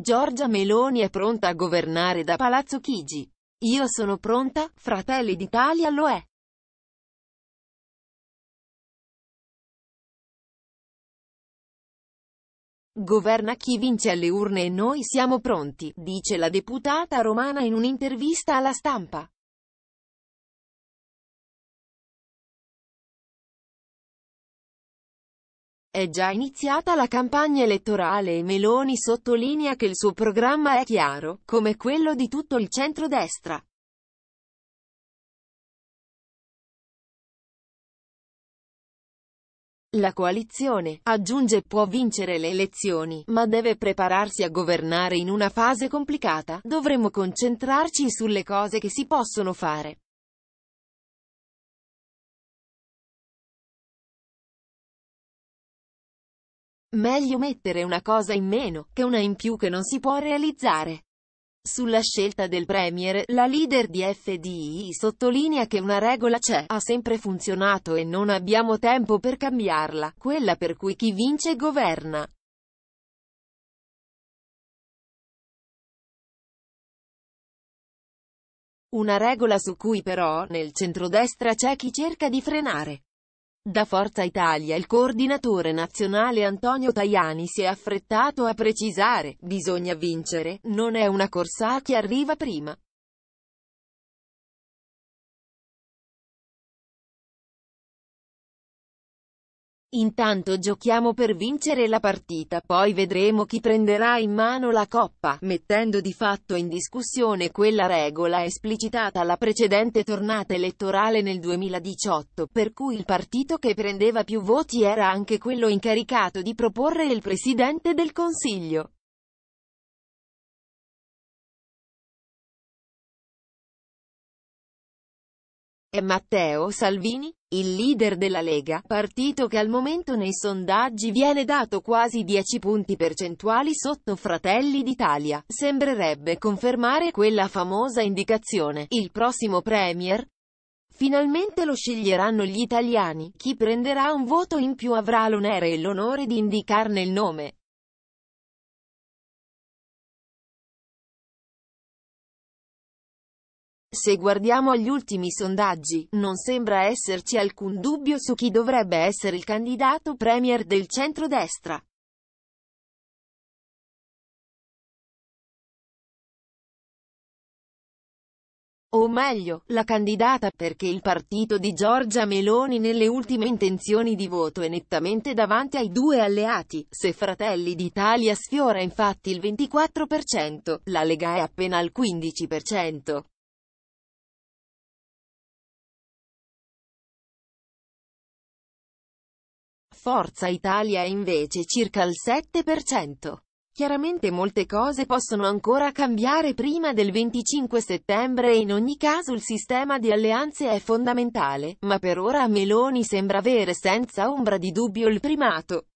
Giorgia Meloni è pronta a governare da Palazzo Chigi. Io sono pronta, Fratelli d'Italia lo è. Governa chi vince alle urne e noi siamo pronti, dice la deputata romana in un'intervista alla stampa. È già iniziata la campagna elettorale e Meloni sottolinea che il suo programma è chiaro, come quello di tutto il centrodestra. La coalizione, aggiunge, può vincere le elezioni, ma deve prepararsi a governare in una fase complicata, dovremmo concentrarci sulle cose che si possono fare. Meglio mettere una cosa in meno, che una in più che non si può realizzare. Sulla scelta del Premier, la leader di FDI sottolinea che una regola c'è, ha sempre funzionato e non abbiamo tempo per cambiarla, quella per cui chi vince governa. Una regola su cui però, nel centrodestra c'è chi cerca di frenare. Da Forza Italia il coordinatore nazionale Antonio Tajani si è affrettato a precisare, bisogna vincere, non è una corsa a chi arriva prima. Intanto giochiamo per vincere la partita, poi vedremo chi prenderà in mano la coppa, mettendo di fatto in discussione quella regola esplicitata alla precedente tornata elettorale nel 2018, per cui il partito che prendeva più voti era anche quello incaricato di proporre il Presidente del Consiglio. E Matteo Salvini? Il leader della Lega, partito che al momento nei sondaggi viene dato quasi 10 punti percentuali sotto Fratelli d'Italia, sembrerebbe confermare quella famosa indicazione, il prossimo premier? Finalmente lo sceglieranno gli italiani, chi prenderà un voto in più avrà l'onere e l'onore di indicarne il nome. Se guardiamo agli ultimi sondaggi, non sembra esserci alcun dubbio su chi dovrebbe essere il candidato premier del centrodestra. o meglio, la candidata, perché il partito di Giorgia Meloni nelle ultime intenzioni di voto è nettamente davanti ai due alleati, se Fratelli d'Italia sfiora infatti il 24%, la Lega è appena al 15%. Forza Italia è invece circa il 7%. Chiaramente molte cose possono ancora cambiare prima del 25 settembre e in ogni caso il sistema di alleanze è fondamentale, ma per ora Meloni sembra avere senza ombra di dubbio il primato.